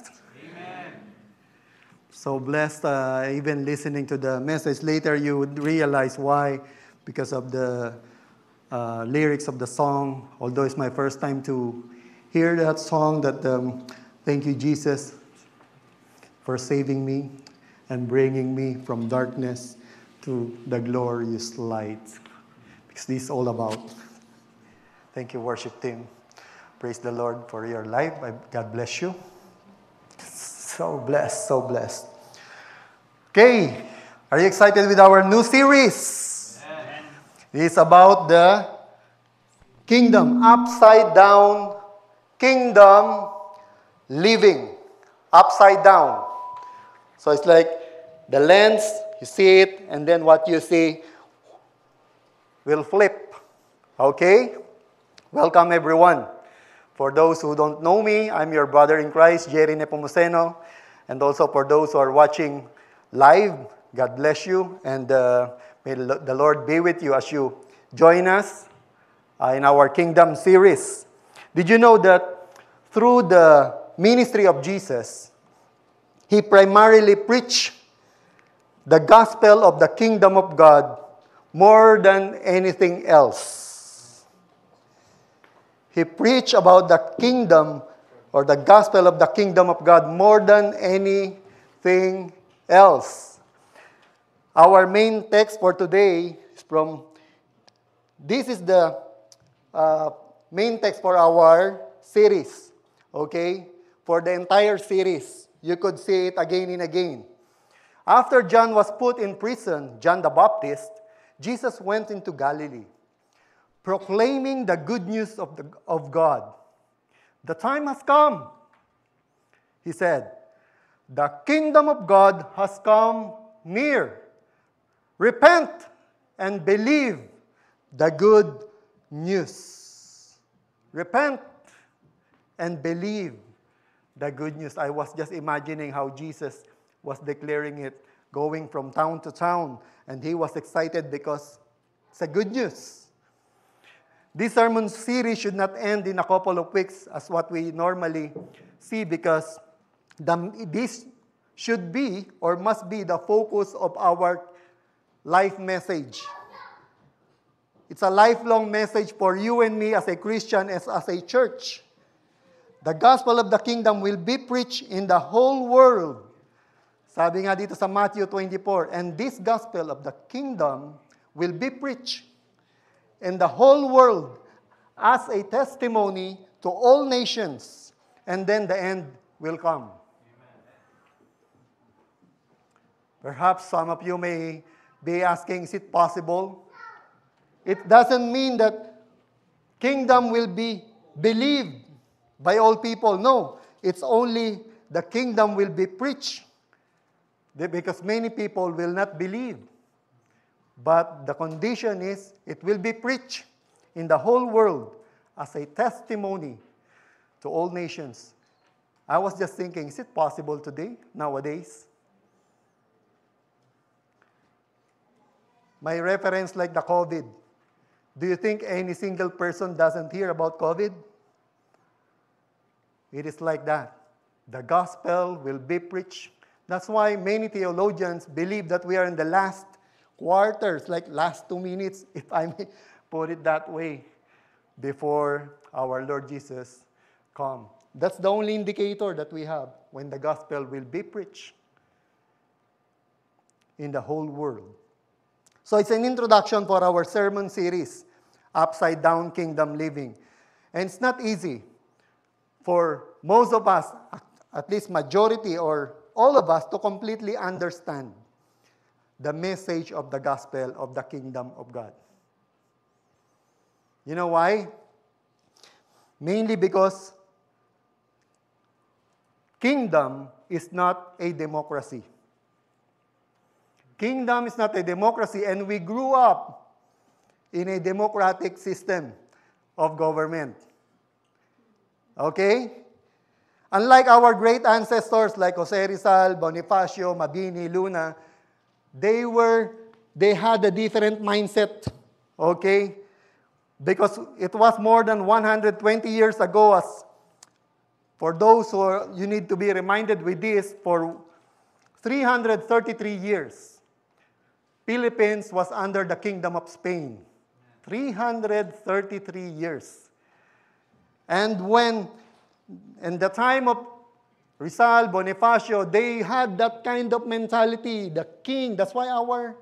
blessed. Amen. So blessed, uh, even listening to the message. Later, you would realize why, because of the uh, lyrics of the song. Although it's my first time to hear that song, that um, thank you, Jesus, for saving me and bringing me from darkness to the glorious light. Because this is all about. Thank you, worship team. Praise the Lord for your life. God bless you. So blessed, so blessed. Okay, are you excited with our new series? It's about the kingdom, upside down kingdom living. Upside down. So it's like the lens, you see it, and then what you see will flip. Okay? Welcome, everyone. For those who don't know me, I'm your brother in Christ, Jerry Nepomuceno. And also for those who are watching live, God bless you. And uh, may the Lord be with you as you join us uh, in our Kingdom series. Did you know that through the ministry of Jesus, he primarily preached the gospel of the kingdom of God more than anything else? he preached about the kingdom or the gospel of the kingdom of God more than anything else. Our main text for today is from, this is the uh, main text for our series, okay? For the entire series. You could see it again and again. After John was put in prison, John the Baptist, Jesus went into Galilee proclaiming the good news of, the, of God. The time has come, he said. The kingdom of God has come near. Repent and believe the good news. Repent and believe the good news. I was just imagining how Jesus was declaring it, going from town to town, and he was excited because it's a good news. This sermon series should not end in a couple of weeks as what we normally see because the, this should be or must be the focus of our life message. It's a lifelong message for you and me as a Christian, as, as a church. The gospel of the kingdom will be preached in the whole world. Sabi nga dito sa Matthew 24, and this gospel of the kingdom will be preached and the whole world as a testimony to all nations, and then the end will come. Perhaps some of you may be asking, is it possible? It doesn't mean that kingdom will be believed by all people. No, it's only the kingdom will be preached because many people will not believe. But the condition is it will be preached in the whole world as a testimony to all nations. I was just thinking, is it possible today, nowadays? My reference like the COVID. Do you think any single person doesn't hear about COVID? It is like that. The gospel will be preached. That's why many theologians believe that we are in the last quarters, like last two minutes, if I may put it that way, before our Lord Jesus come. That's the only indicator that we have when the gospel will be preached in the whole world. So it's an introduction for our sermon series, Upside Down Kingdom Living. And it's not easy for most of us, at least majority or all of us, to completely understand the message of the gospel of the kingdom of God. You know why? Mainly because kingdom is not a democracy. Kingdom is not a democracy, and we grew up in a democratic system of government. Okay? Unlike our great ancestors like Jose Rizal, Bonifacio, Mabini, Luna, they were, they had a different mindset, okay? Because it was more than 120 years ago as for those who are, you need to be reminded with this for 333 years philippines was under the kingdom of spain 333 years and when in the time of Rizal, Bonifacio, they had that kind of mentality. The king, that's why our,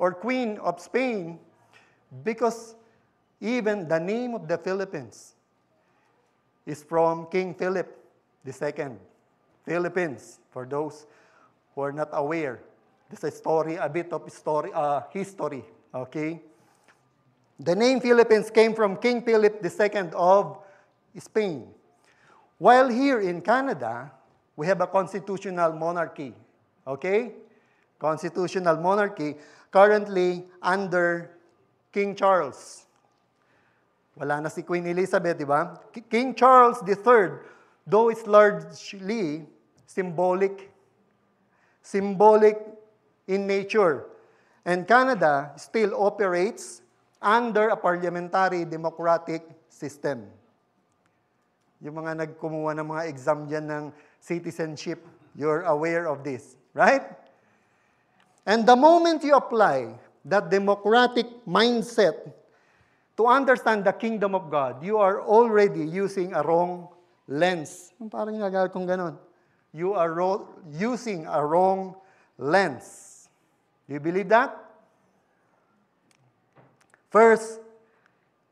or queen of Spain, because even the name of the Philippines is from King Philip II. Philippines, for those who are not aware, this is a story, a bit of story, uh, history, okay? The name Philippines came from King Philip II of Spain. While here in Canada, we have a constitutional monarchy. Okay? Constitutional monarchy currently under King Charles. Wala na si Queen Elizabeth, di ba? King Charles III, though it's largely symbolic, symbolic in nature. And Canada still operates under a parliamentary democratic system. Yung mga nagkumuha ng mga exam dyan ng citizenship. You're aware of this, right? And the moment you apply that democratic mindset to understand the kingdom of God, you are already using a wrong lens. Parang ginagawa kong ganon. You are ro- using a wrong lens. Do you believe that? First,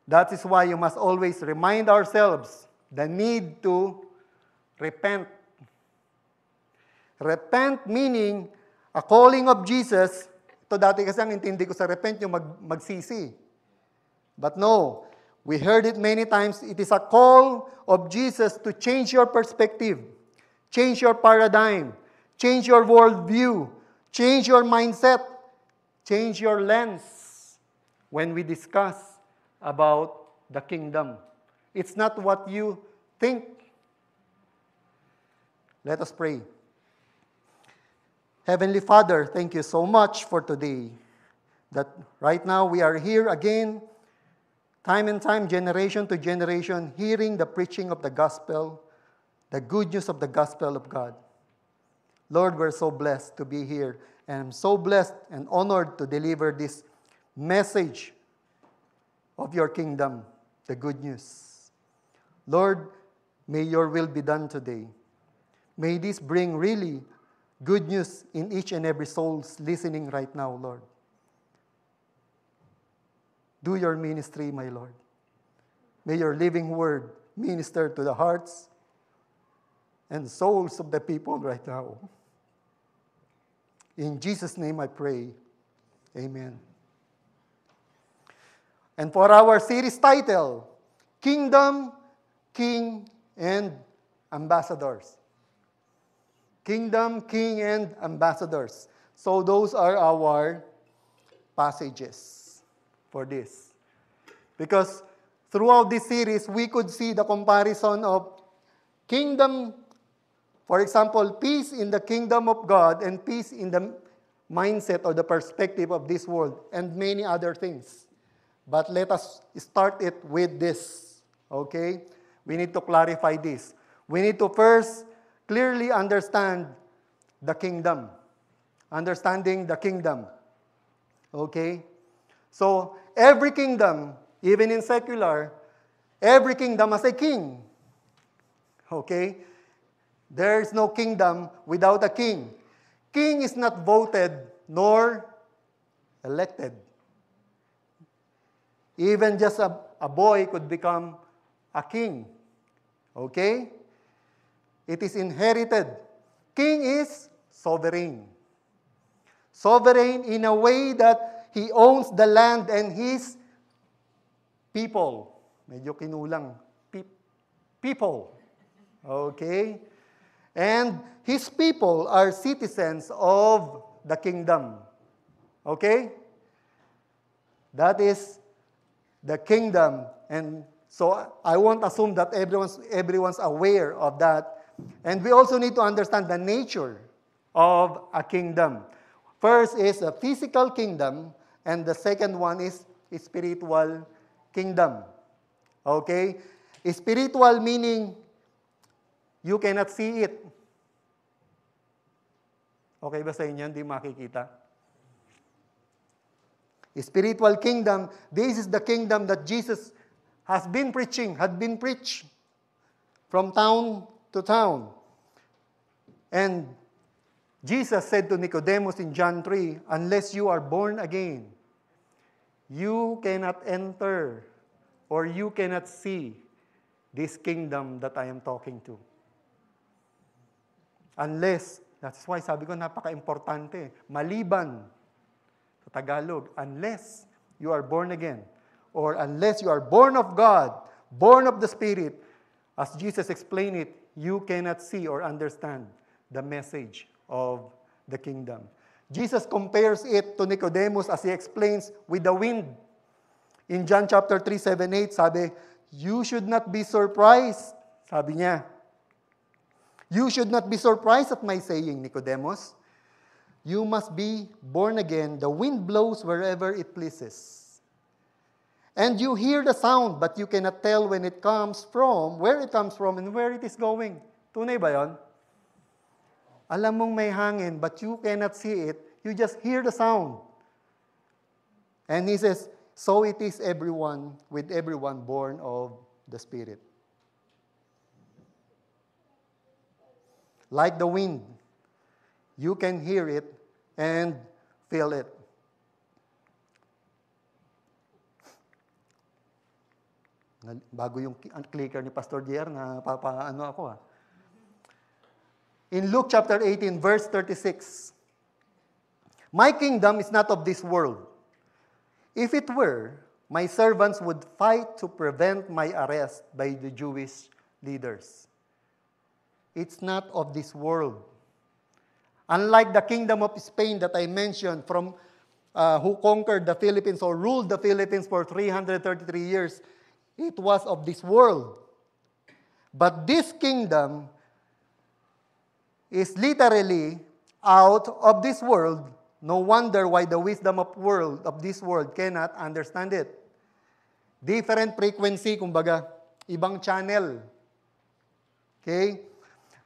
that is why you must always remind ourselves the need to repent Repent meaning, a calling of Jesus, ito dati kasi ang intindi ko sa repent, yung mag, magsisi. But no, we heard it many times, it is a call of Jesus to change your perspective, change your paradigm, change your worldview, change your mindset, change your lens when we discuss about the kingdom. It's not what you think. Let us pray. Heavenly Father, thank you so much for today. That right now we are here again, time and time, generation to generation, hearing the preaching of the gospel, the good news of the gospel of God. Lord, we're so blessed to be here, and I'm so blessed and honored to deliver this message of your kingdom, the good news. Lord, may your will be done today. May this bring really good news in each and every soul's listening right now, Lord. Do your ministry, my Lord. May your living word minister to the hearts and souls of the people right now. In Jesus' name I pray. Amen. And for our series title, Kingdom, King, and Ambassadors kingdom, king, and ambassadors. So those are our passages for this. Because throughout this series, we could see the comparison of kingdom, for example, peace in the kingdom of God and peace in the mindset or the perspective of this world and many other things. But let us start it with this, okay? We need to clarify this. We need to first clearly understand the kingdom. Understanding the kingdom. Okay? So, every kingdom, even in secular, every kingdom has a king. Okay? There is no kingdom without a king. King is not voted nor elected. Even just a, a boy could become a king. Okay? It is inherited. King is sovereign. Sovereign in a way that he owns the land and his people. Medyo kinulang. people. Okay? And his people are citizens of the kingdom. Okay? That is the kingdom. And so I won't assume that everyone's, everyone's aware of that. And we also need to understand the nature of a kingdom. First is a physical kingdom, and the second one is spiritual kingdom. Okay? Spiritual meaning you cannot see it. Okay ba sa inyo? Hindi makikita. Spiritual kingdom, this is the kingdom that Jesus has been preaching, had been preached from town to town. And Jesus said to Nicodemus in John 3, Unless you are born again, you cannot enter or you cannot see this kingdom that I am talking to. Unless, that's why sabi ko napaka-importante, maliban sa Tagalog, unless you are born again or unless you are born of God, born of the Spirit, as Jesus explained it you cannot see or understand the message of the kingdom. Jesus compares it to Nicodemus as he explains with the wind. In John chapter 3, 7, 8, sabi, You should not be surprised, sabi niya. You should not be surprised at my saying, Nicodemus. You must be born again. The wind blows wherever it pleases. And you hear the sound, but you cannot tell when it comes from, where it comes from, and where it is going. Tunay ba yon? Alam mong may hangin, but you cannot see it. You just hear the sound. And he says, so it is everyone with everyone born of the Spirit. Like the wind, you can hear it and feel it. Bago yung clicker ni Pastor Jer, na papaano ako ha. Ah. In Luke chapter 18, verse 36, My kingdom is not of this world. If it were, my servants would fight to prevent my arrest by the Jewish leaders. It's not of this world. Unlike the kingdom of Spain that I mentioned from uh, who conquered the Philippines or ruled the Philippines for 333 years, It was of this world. But this kingdom is literally out of this world. No wonder why the wisdom of world of this world cannot understand it. Different frequency, kumbaga, ibang channel. Okay?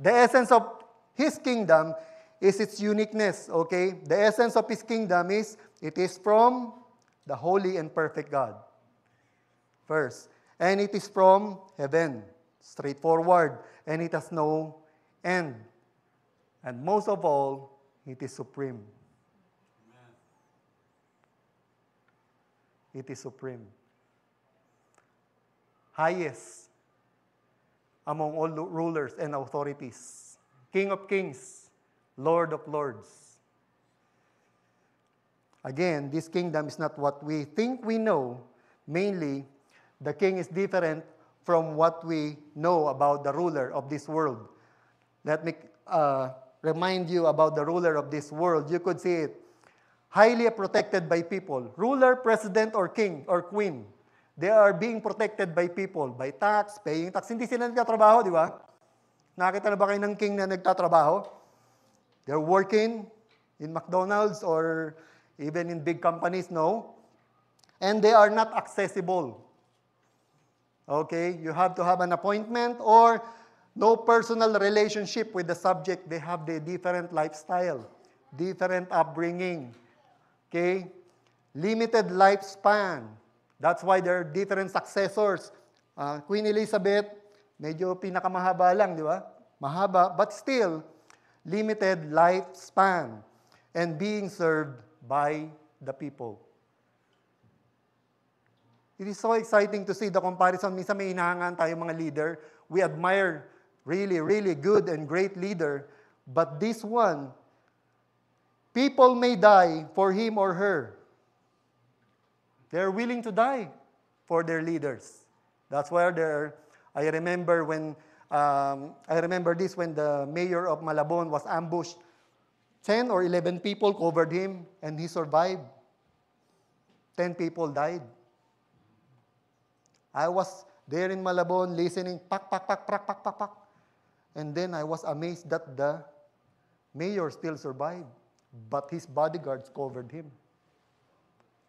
The essence of his kingdom is its uniqueness, okay? The essence of his kingdom is it is from the holy and perfect God. First, and it is from heaven, straightforward, and it has no end. And most of all, it is supreme. Amen. It is supreme. Highest among all rulers and authorities, King of kings, Lord of lords. Again, this kingdom is not what we think we know, mainly The king is different from what we know about the ruler of this world. Let me uh, remind you about the ruler of this world. You could see it highly protected by people. Ruler, president, or king or queen. They are being protected by people, by tax, paying tax. Hindi sila nagtatrabaho, di ba? Nakita na ba kayo ng king na nagtatrabaho? They're working in McDonald's or even in big companies, no? And they are not accessible. Okay? You have to have an appointment or no personal relationship with the subject. They have the different lifestyle, different upbringing. Okay? Limited lifespan. That's why there are different successors. Uh, Queen Elizabeth, medyo pinakamahaba lang, di ba? Mahaba, but still, limited lifespan and being served by the people. It is so exciting to see the comparison. Minsan may hinahangaan tayo mga leader. We admire really, really good and great leader. But this one, people may die for him or her. They're willing to die for their leaders. That's where there, I remember when, um, I remember this when the mayor of Malabon was ambushed. 10 or 11 people covered him and he survived. 10 people died. I was there in Malabon listening, pak, pak, pak, pak, pak, pak, pak. And then I was amazed that the mayor still survived, but his bodyguards covered him.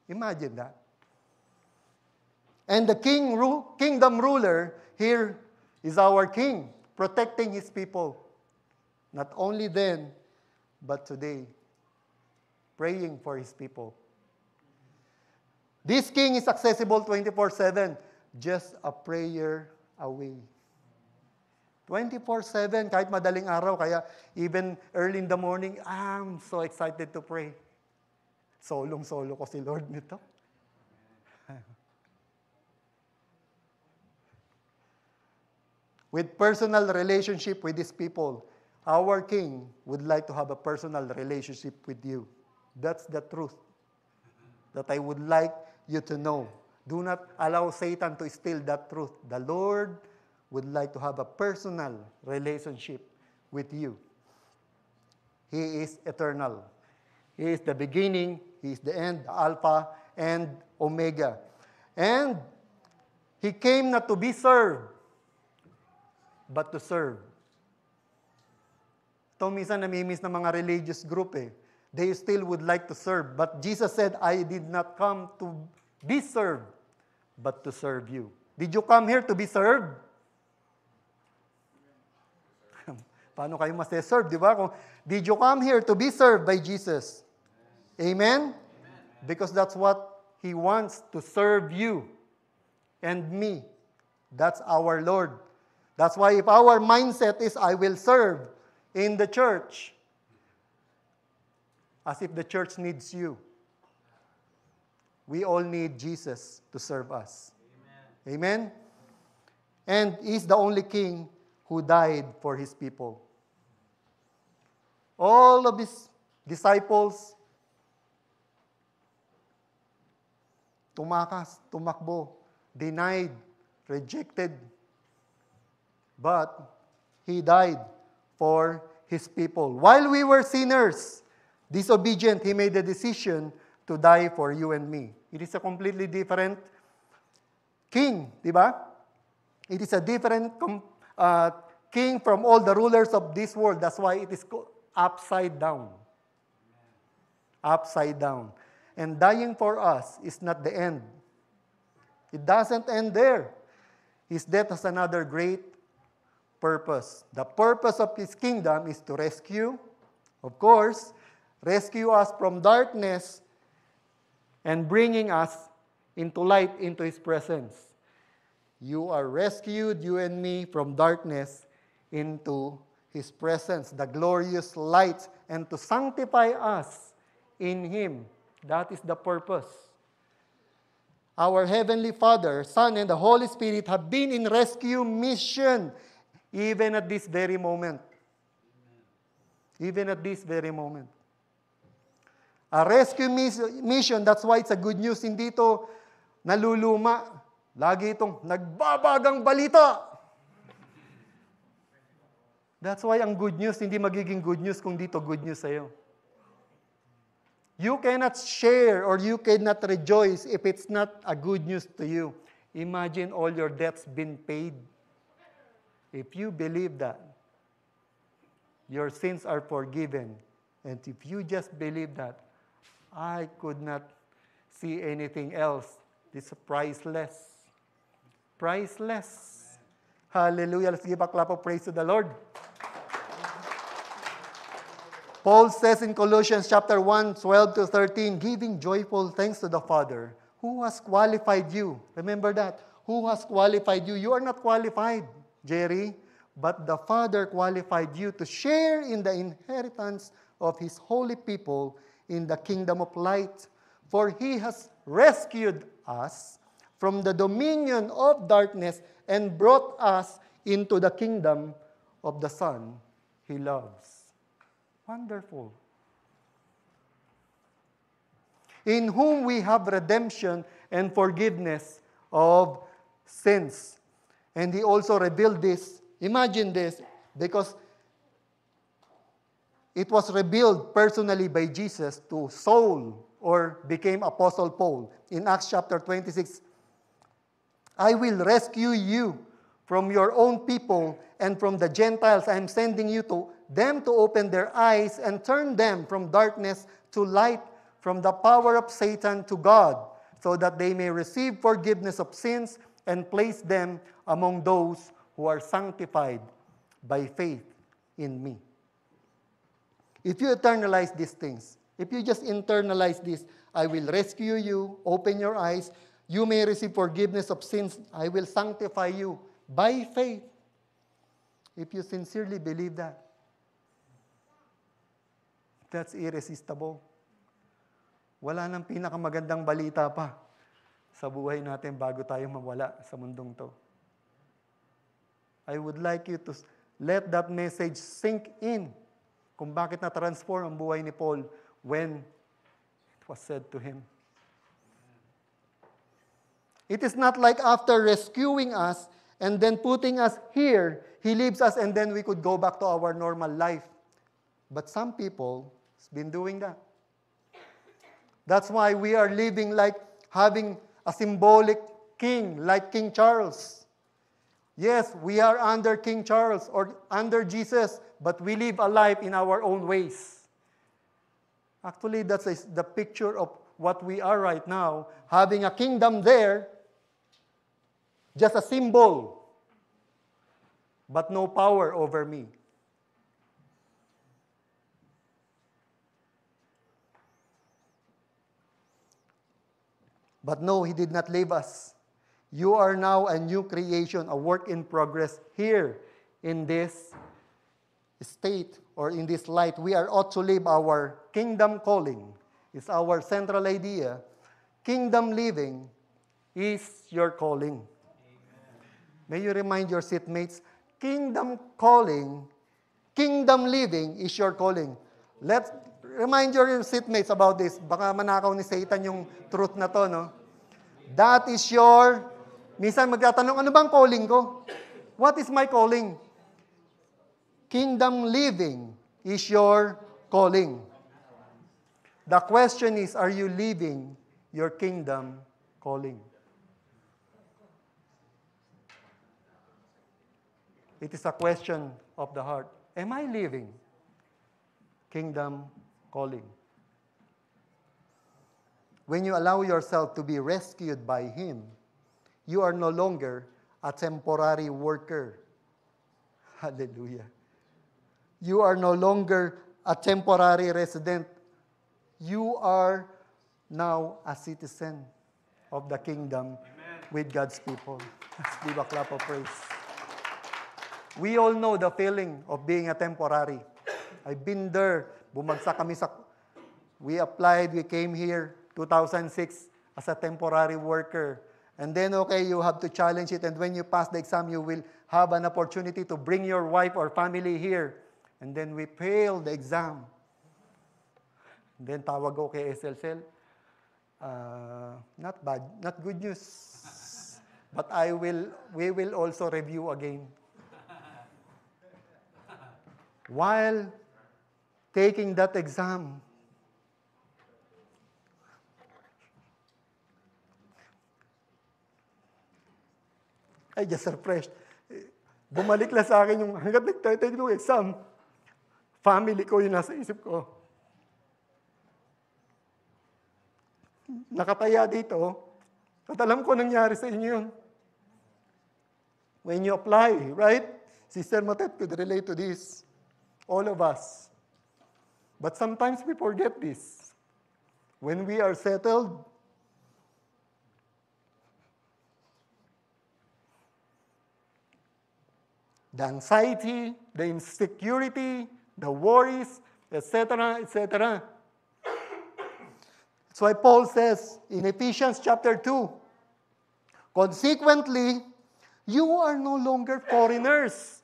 Imagine that. And the king ru- kingdom ruler here is our king, protecting his people. Not only then, but today, praying for his people. This king is accessible 24 7. just a prayer away. 24-7, kahit madaling araw, kaya even early in the morning, I'm so excited to pray. Solong-solo ko si Lord nito. With personal relationship with these people, our King would like to have a personal relationship with you. That's the truth that I would like you to know. Do not allow Satan to steal that truth. The Lord would like to have a personal relationship with you. He is eternal. He is the beginning, He is the end, the Alpha and Omega. And He came not to be served, but to serve. Ito minsan namimiss ng mga religious group eh. They still would like to serve. But Jesus said, I did not come to be served, but to serve you. Did you come here to be served? Paano kayo maseserve, di ba? Kung, did you come here to be served by Jesus? Amen? Amen? Because that's what He wants to serve you and me. That's our Lord. That's why if our mindset is, I will serve in the church, as if the church needs you. We all need Jesus to serve us. Amen? Amen? And He's the only King who died for His people. All of His disciples tumakas, tumakbo, denied, rejected. But He died for His people. While we were sinners, disobedient, He made the decision to die for you and me. It is a completely different king, di ba? It is a different uh, king from all the rulers of this world. That's why it is upside down. Upside down. And dying for us is not the end. It doesn't end there. His death has another great purpose. The purpose of his kingdom is to rescue, of course, rescue us from darkness and bringing us into light, into His presence. You are rescued, you and me, from darkness into His presence, the glorious light, and to sanctify us in Him. That is the purpose. Our Heavenly Father, Son, and the Holy Spirit have been in rescue mission even at this very moment. Even at this very moment. A rescue mission, that's why it's a good news. Hindi ito naluluma. Lagi itong nagbabagang balita. That's why ang good news, hindi magiging good news kung dito good news sa'yo. You cannot share or you cannot rejoice if it's not a good news to you. Imagine all your debts been paid. If you believe that, your sins are forgiven. And if you just believe that, I could not see anything else. This is priceless. Priceless. Hallelujah. Let's give a clap of praise to the Lord. Paul says in Colossians chapter 1, 12 to 13, giving joyful thanks to the Father who has qualified you. Remember that. Who has qualified you? You are not qualified, Jerry, but the Father qualified you to share in the inheritance of his holy people in the kingdom of light. For he has rescued us from the dominion of darkness and brought us into the kingdom of the Son he loves. Wonderful. In whom we have redemption and forgiveness of sins. And he also revealed this. Imagine this, because it was revealed personally by Jesus to Saul or became Apostle Paul in Acts chapter 26. I will rescue you from your own people and from the Gentiles. I am sending you to them to open their eyes and turn them from darkness to light, from the power of Satan to God, so that they may receive forgiveness of sins and place them among those who are sanctified by faith in me. If you internalize these things, if you just internalize this, I will rescue you, open your eyes, you may receive forgiveness of sins, I will sanctify you by faith. If you sincerely believe that, that's irresistible. Wala nang pinakamagandang balita pa sa buhay natin bago tayo mawala sa mundong to. I would like you to let that message sink in kung bakit na-transform ang buhay ni Paul when it was said to him. It is not like after rescuing us and then putting us here, He leaves us and then we could go back to our normal life. But some people has been doing that. That's why we are living like having a symbolic king, like King Charles. Yes, we are under King Charles or under Jesus, but we live a life in our own ways. Actually, that's a, the picture of what we are right now, having a kingdom there, just a symbol, but no power over me. But no, he did not leave us. You are now a new creation, a work in progress here in this state or in this light, we are ought to live our kingdom calling. It's our central idea. Kingdom living is your calling. Amen. May you remind your seatmates, kingdom calling, kingdom living is your calling. Let's remind your seatmates about this. Baka manakaw ni Satan yung truth na to, no? That is your... Minsan magtatanong, ano bang calling ko? What is my calling? Kingdom living is your calling. The question is, are you living your kingdom calling? It is a question of the heart. Am I living kingdom calling? When you allow yourself to be rescued by Him, you are no longer a temporary worker. Hallelujah. You are no longer a temporary resident. You are now a citizen of the kingdom Amen. with God's people. Let's give a clap of praise. We all know the feeling of being a temporary. I've been there. Bumagsak kami sa... We applied, we came here 2006 as a temporary worker. And then, okay, you have to challenge it. And when you pass the exam, you will have an opportunity to bring your wife or family here. And then we failed the exam. And then tawag ko kay SLCL, uh, ah, not bad, not good news. But I will, we will also review again. While taking that exam, I just refreshed. Bumalik lang sa akin yung hanggang nagtatake ng exam. Family ko yung nasa isip ko. Nakataya dito, at alam ko nangyari sa inyo yun. When you apply, right? Sister Matet could relate to this. All of us. But sometimes we forget this. When we are settled, the anxiety, the insecurity, the worries, etc., etc. That's why Paul says in Ephesians chapter 2 Consequently, you are no longer foreigners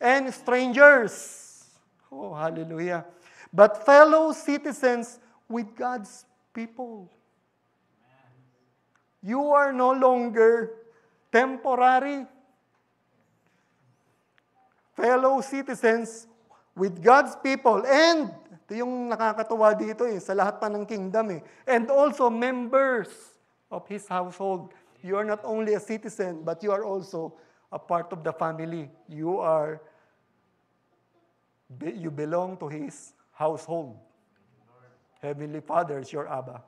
and strangers. Oh, hallelujah. But fellow citizens with God's people. You are no longer temporary fellow citizens with God's people and ito yung nakakatuwa dito eh, sa lahat pa ng kingdom eh. And also members of his household. You are not only a citizen, but you are also a part of the family. You are, you belong to his household. Heavenly Father is your Abba.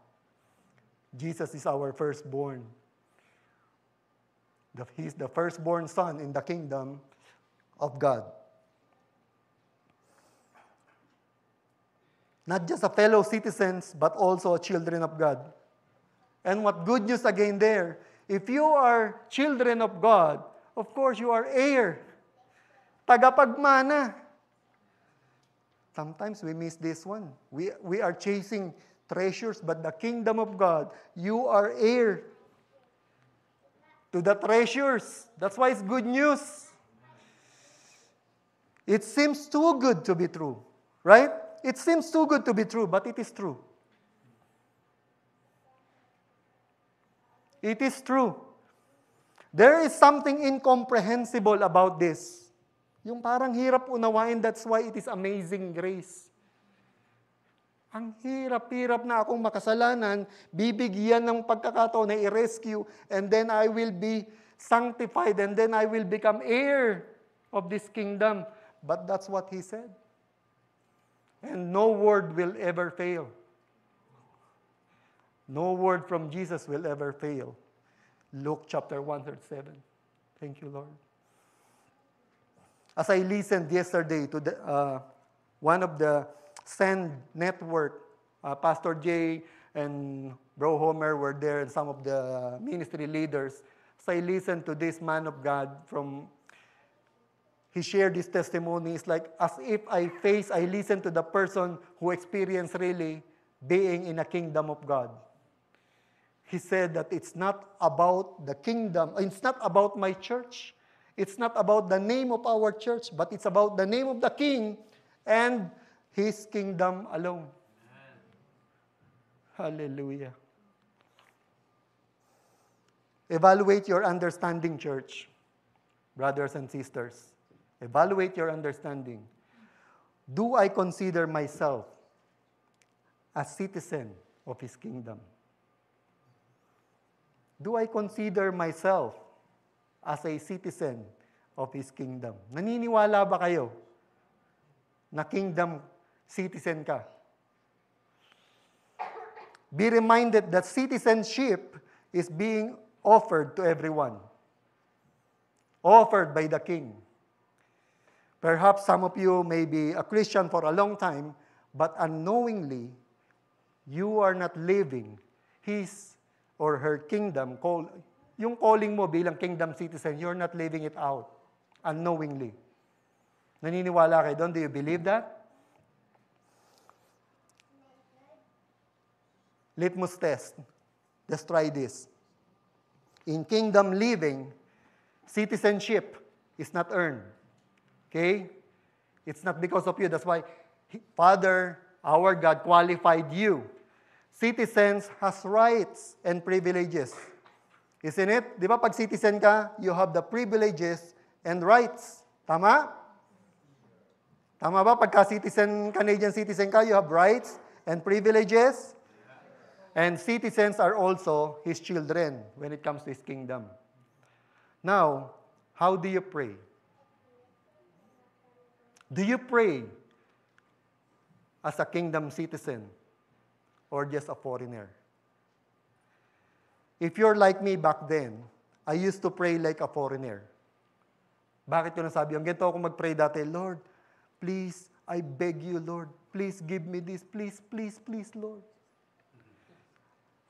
Jesus is our firstborn. He's the firstborn son in the kingdom of God. Not just a fellow citizens, but also children of God. And what good news again there. If you are children of God, of course you are heir. Tagapagmana. Sometimes we miss this one. We, we are chasing treasures, but the kingdom of God, you are heir to the treasures. That's why it's good news. It seems too good to be true, right? It seems too good to be true, but it is true. It is true. There is something incomprehensible about this. Yung parang hirap unawain, that's why it is amazing grace. Ang hirap-hirap na akong makasalanan, bibigyan ng pagkakataon na i-rescue, and then I will be sanctified, and then I will become heir of this kingdom. But that's what He said. and no word will ever fail. No word from Jesus will ever fail. Luke chapter 137. Thank you, Lord. As I listened yesterday to the, uh, one of the Send Network, uh, Pastor Jay and Bro Homer were there, and some of the ministry leaders. So I listened to this man of God from he shared his testimonies like as if I face, I listen to the person who experienced really being in a kingdom of God. He said that it's not about the kingdom, it's not about my church, it's not about the name of our church, but it's about the name of the king and his kingdom alone. Amen. Hallelujah. Evaluate your understanding, church, brothers and sisters. Evaluate your understanding. Do I consider myself a citizen of His kingdom? Do I consider myself as a citizen of His kingdom? Naniniwala ba kayo na kingdom citizen ka? Be reminded that citizenship is being offered to everyone. Offered by the king. Perhaps some of you may be a Christian for a long time, but unknowingly, you are not living His or her kingdom call. Yung calling mo bilang kingdom citizen, you're not living it out unknowingly. Naniniwala kayo doon? Do you believe that? Litmus test. Let's try this. In kingdom living, citizenship is not earned. Okay? It's not because of you. That's why Father, our God, qualified you. Citizens has rights and privileges. Isn't it? Di ba pag citizen ka, you have the privileges and rights. Tama? Tama ba? Pagka citizen, Canadian citizen ka, you have rights and privileges. And citizens are also His children when it comes to His kingdom. Now, how do you pray? Do you pray as a kingdom citizen or just a foreigner? If you're like me back then, I used to pray like a foreigner. Bakit ko nasabi? Ang ganito ako mag-pray dati, Lord, please, I beg you, Lord, please give me this, please, please, please, Lord.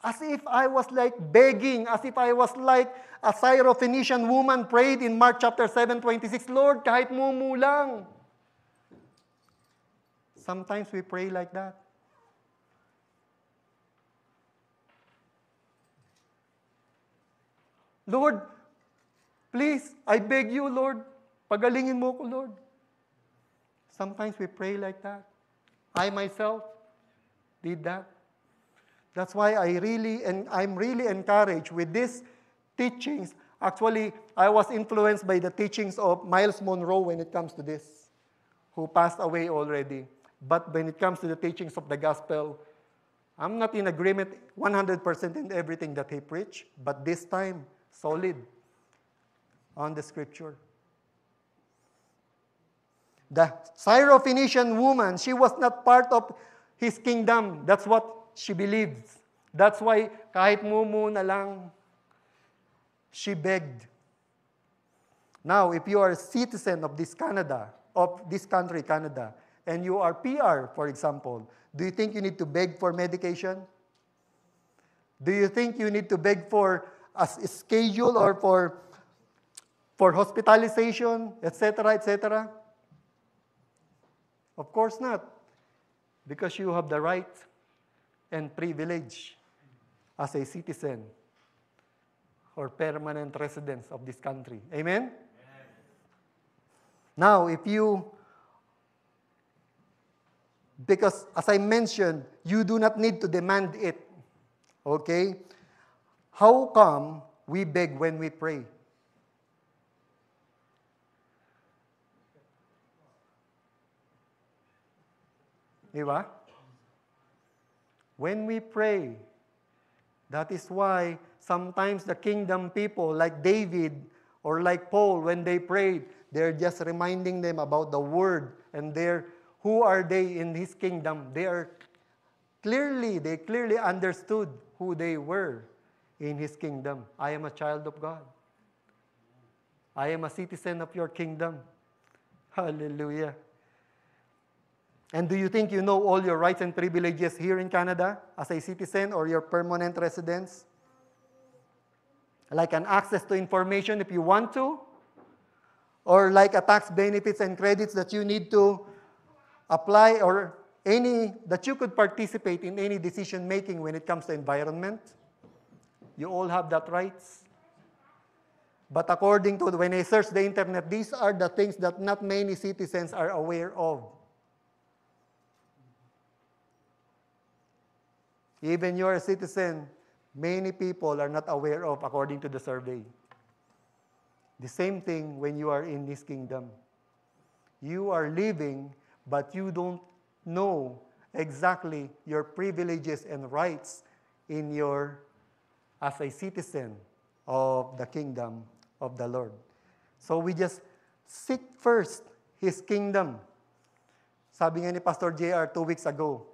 As if I was like begging, as if I was like a Syrophoenician woman prayed in Mark chapter 7, 26, Lord, kahit mumulang. Sometimes we pray like that. Lord, please, I beg you, Lord, pagalingin mo ko, Lord. Sometimes we pray like that. I myself did that. That's why I really and I'm really encouraged with these teachings. Actually, I was influenced by the teachings of Miles Monroe when it comes to this, who passed away already. But when it comes to the teachings of the gospel, I'm not in agreement 100% in everything that he preached, but this time, solid on the scripture. The Syrophoenician woman, she was not part of his kingdom. That's what she believes. That's why kahit mumu na lang, she begged. Now, if you are a citizen of this Canada, of this country, Canada, and you are PR, for example, do you think you need to beg for medication? Do you think you need to beg for a schedule or for, for hospitalization, etc., etc.? Of course not, because you have the right and privilege as a citizen or permanent residents of this country. Amen? Amen? Now, if you because as I mentioned, you do not need to demand it. Okay? How come we beg when we pray? Diba? When we pray, that is why sometimes the kingdom people like David or like Paul, when they prayed, they're just reminding them about the word and their who are they in his kingdom? They are clearly, they clearly understood who they were in his kingdom. I am a child of God. I am a citizen of your kingdom. Hallelujah. And do you think you know all your rights and privileges here in Canada as a citizen or your permanent residence? Like an access to information if you want to, or like a tax benefits and credits that you need to apply or any, that you could participate in any decision making when it comes to environment. You all have that rights. But according to when I search the internet, these are the things that not many citizens are aware of. Even you're a citizen, many people are not aware of according to the survey. The same thing when you are in this kingdom. You are living but you don't know exactly your privileges and rights in your as a citizen of the kingdom of the Lord. So we just seek first His kingdom. Sabi nga ni Pastor JR two weeks ago,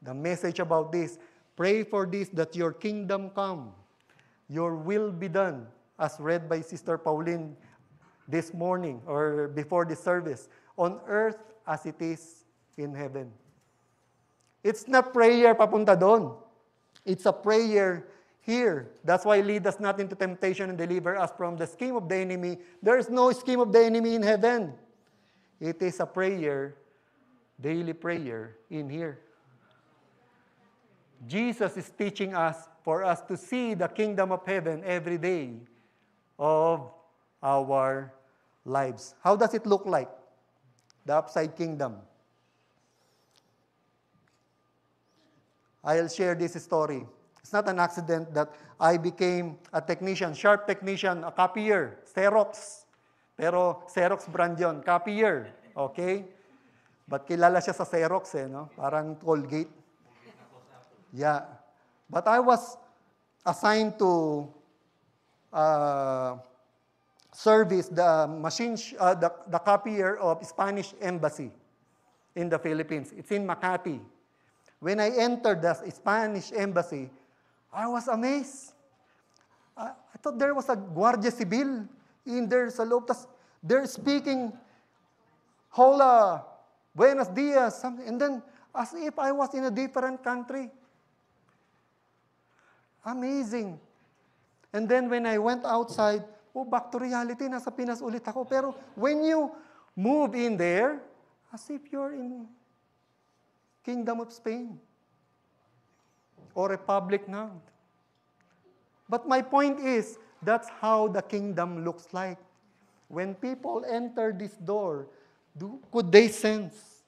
the message about this, pray for this that your kingdom come, your will be done, as read by Sister Pauline this morning or before the service, on earth as it is in heaven. It's not prayer papunta doon. It's a prayer here. That's why lead us not into temptation and deliver us from the scheme of the enemy. There is no scheme of the enemy in heaven. It is a prayer, daily prayer in here. Jesus is teaching us for us to see the kingdom of heaven every day of our lives. How does it look like? the upside kingdom. I'll share this story. It's not an accident that I became a technician, sharp technician, a copier, Xerox. Pero Xerox brand yun, copier. Okay? But kilala siya sa Xerox eh, no? Parang Colgate. Yeah. But I was assigned to uh, service the machine, uh, the, the copier of Spanish Embassy in the Philippines. It's in Makati. When I entered the Spanish Embassy, I was amazed. I, I thought there was a Guardia Civil in there sa loob. they're speaking, hola, buenos dias, something. And then, as if I was in a different country. Amazing. And then when I went outside, oh, back to reality, nasa Pinas ulit ako. Pero when you move in there, as if you're in Kingdom of Spain or Republic now. But my point is, that's how the kingdom looks like. When people enter this door, do, could they sense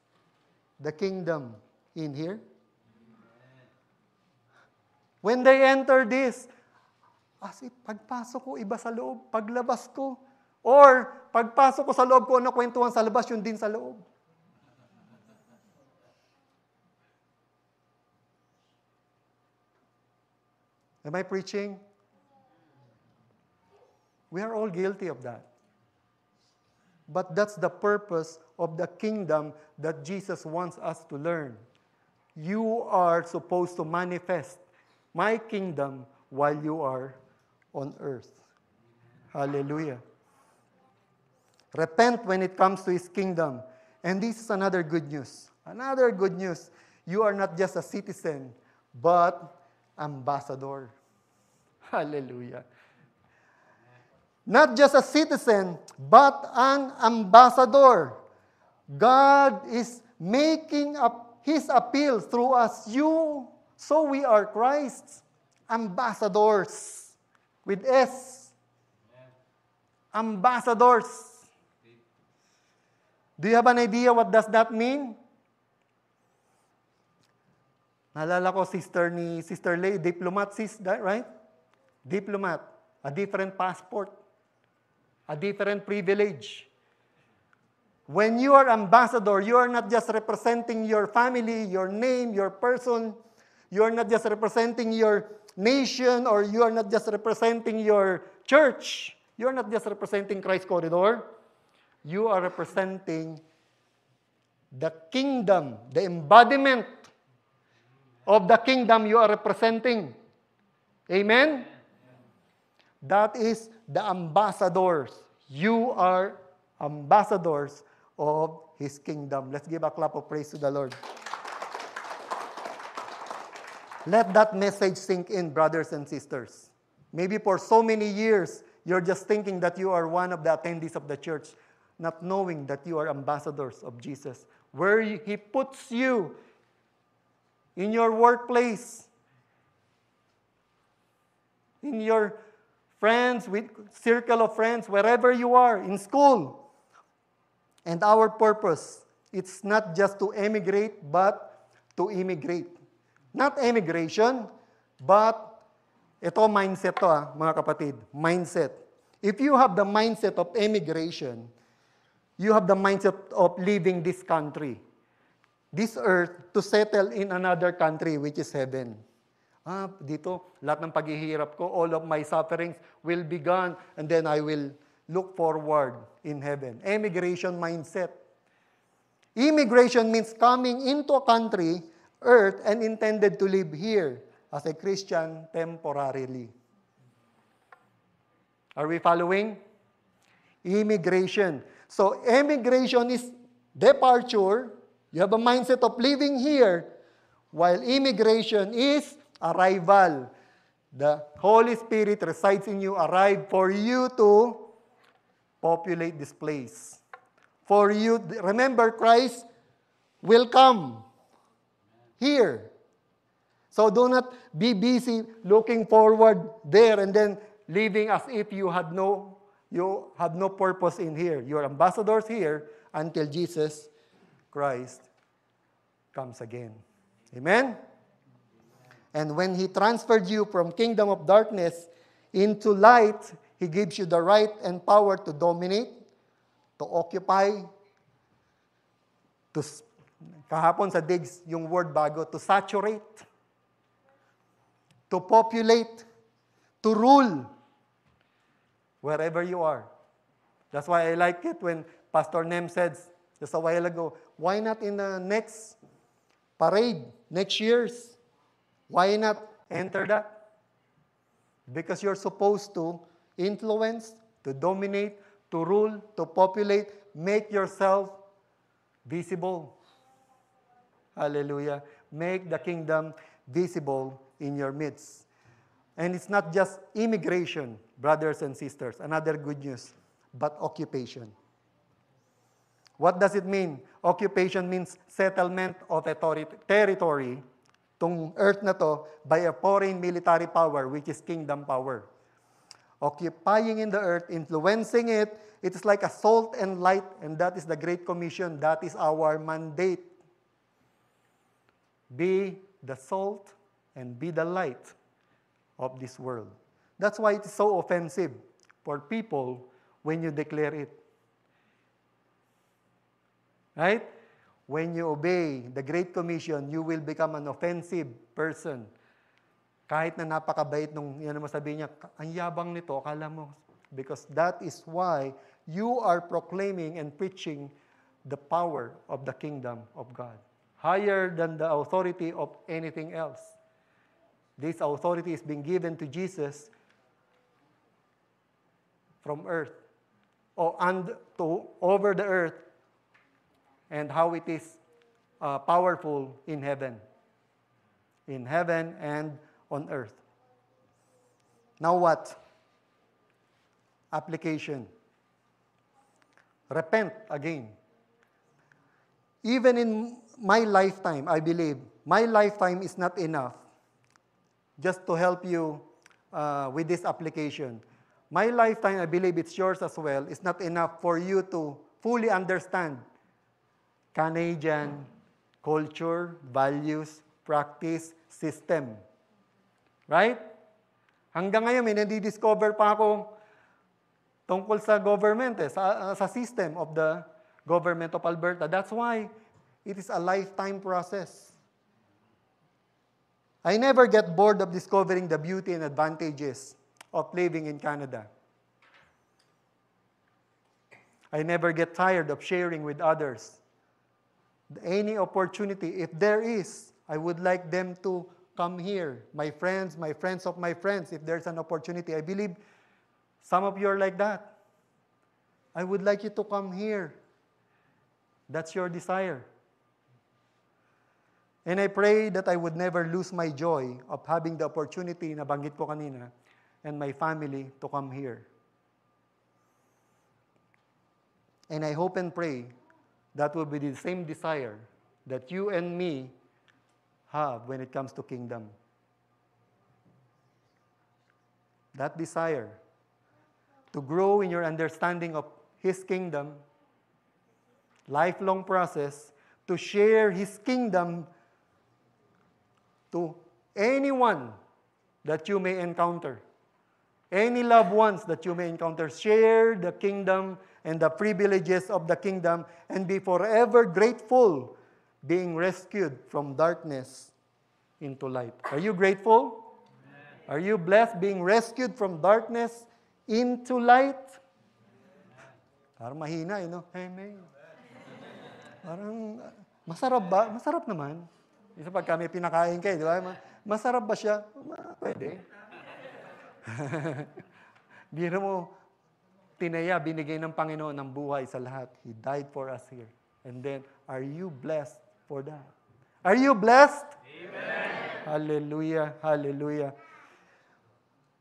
the kingdom in here? When they enter this, As if, pagpasok ko, iba sa loob. Paglabas ko. Or, pagpasok ko sa loob ko, ano kwentuhan sa labas, yun din sa loob. Am I preaching? We are all guilty of that. But that's the purpose of the kingdom that Jesus wants us to learn. You are supposed to manifest my kingdom while you are on earth. Hallelujah. Repent when it comes to his kingdom. And this is another good news. Another good news. You are not just a citizen, but ambassador. Hallelujah. Not just a citizen, but an ambassador. God is making up his appeal through us. You, so we are Christ's ambassadors. with S. Ambassadors. Do you have an idea what does that mean? Naalala ko sister ni Sister Lay, diplomat sis, that right? Diplomat, a different passport, a different privilege. When you are ambassador, you are not just representing your family, your name, your person. You are not just representing your nation or you are not just representing your church. You are not just representing Christ Corridor. You are representing the kingdom, the embodiment of the kingdom you are representing. Amen? That is the ambassadors. You are ambassadors of His kingdom. Let's give a clap of praise to the Lord. Let that message sink in, brothers and sisters. Maybe for so many years, you're just thinking that you are one of the attendees of the church, not knowing that you are ambassadors of Jesus. Where He puts you in your workplace, in your friends, with circle of friends, wherever you are, in school. And our purpose, it's not just to emigrate, but to immigrate. Not emigration, but ito mindset to ah, mga kapatid. Mindset. If you have the mindset of emigration, you have the mindset of leaving this country, this earth, to settle in another country, which is heaven. Ah, dito, lahat ng paghihirap ko, all of my sufferings will be gone, and then I will look forward in heaven. Emigration mindset. Immigration means coming into a country earth and intended to live here as a Christian temporarily. Are we following? Immigration. So emigration is departure. You have a mindset of living here, while immigration is arrival. The Holy Spirit resides in you, arrive for you to populate this place. For you, remember Christ will come. here. So do not be busy looking forward there and then living as if you had no you have no purpose in here. You're ambassadors here until Jesus Christ comes again. Amen. And when he transferred you from kingdom of darkness into light, he gives you the right and power to dominate, to occupy, to Kahapon sa digs, yung word bago, to saturate, to populate, to rule, wherever you are. That's why I like it when Pastor Nem said just a while ago, why not in the next parade, next year's? Why not enter that? Because you're supposed to influence, to dominate, to rule, to populate, make yourself visible. Hallelujah. Make the kingdom visible in your midst. And it's not just immigration, brothers and sisters, another good news, but occupation. What does it mean? Occupation means settlement of a territory, tong earth na to, by a foreign military power, which is kingdom power. Occupying in the earth, influencing it, it is like a salt and light, and that is the Great Commission. That is our mandate Be the salt and be the light of this world. That's why it is so offensive for people when you declare it. Right? When you obey the Great Commission, you will become an offensive person. Kahit na napakabait nung, yan mo sabihin niya, ang yabang nito, akala mo. Because that is why you are proclaiming and preaching the power of the kingdom of God. higher than the authority of anything else. This authority is being given to Jesus from earth or and to over the earth and how it is uh, powerful in heaven in heaven and on earth now what application repent again even in my lifetime, I believe, my lifetime is not enough just to help you uh, with this application. My lifetime, I believe it's yours as well, is not enough for you to fully understand Canadian culture, values, practice, system. Right? Hanggang ngayon, may nandidiscover pa ako tungkol sa government, eh, sa, uh, sa system of the government of Alberta. That's why It is a lifetime process. I never get bored of discovering the beauty and advantages of living in Canada. I never get tired of sharing with others. Any opportunity, if there is, I would like them to come here. My friends, my friends of my friends, if there's an opportunity. I believe some of you are like that. I would like you to come here. That's your desire. And I pray that I would never lose my joy of having the opportunity na banggit ko kanina and my family to come here. And I hope and pray that will be the same desire that you and me have when it comes to kingdom. That desire to grow in your understanding of His kingdom, lifelong process, to share His kingdom to anyone that you may encounter. Any loved ones that you may encounter, share the kingdom and the privileges of the kingdom and be forever grateful being rescued from darkness into light. Are you grateful? Amen. Are you blessed being rescued from darkness into light? Parang mahina, you know? Amen. Parang uh, masarap ba? Masarap naman. Isa pag kami pinakain kayo, di ba? Masarap ba siya? Pwede. Biro mo, tinaya, binigay ng Panginoon ng buhay sa lahat. He died for us here. And then, are you blessed for that? Are you blessed? Amen. Hallelujah, hallelujah.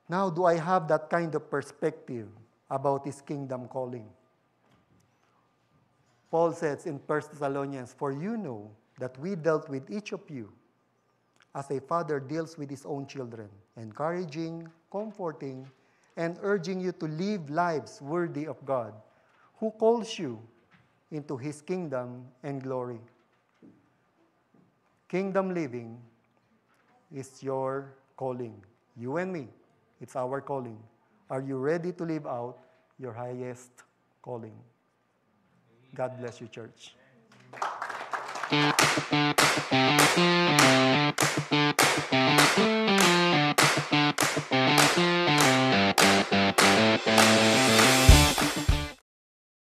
Now, do I have that kind of perspective about His kingdom calling? Paul says in 1 Thessalonians, For you know that we dealt with each of you as a father deals with his own children, encouraging, comforting, and urging you to live lives worthy of God, who calls you into his kingdom and glory. Kingdom living is your calling. You and me, it's our calling. Are you ready to live out your highest calling? God bless you, church. Thank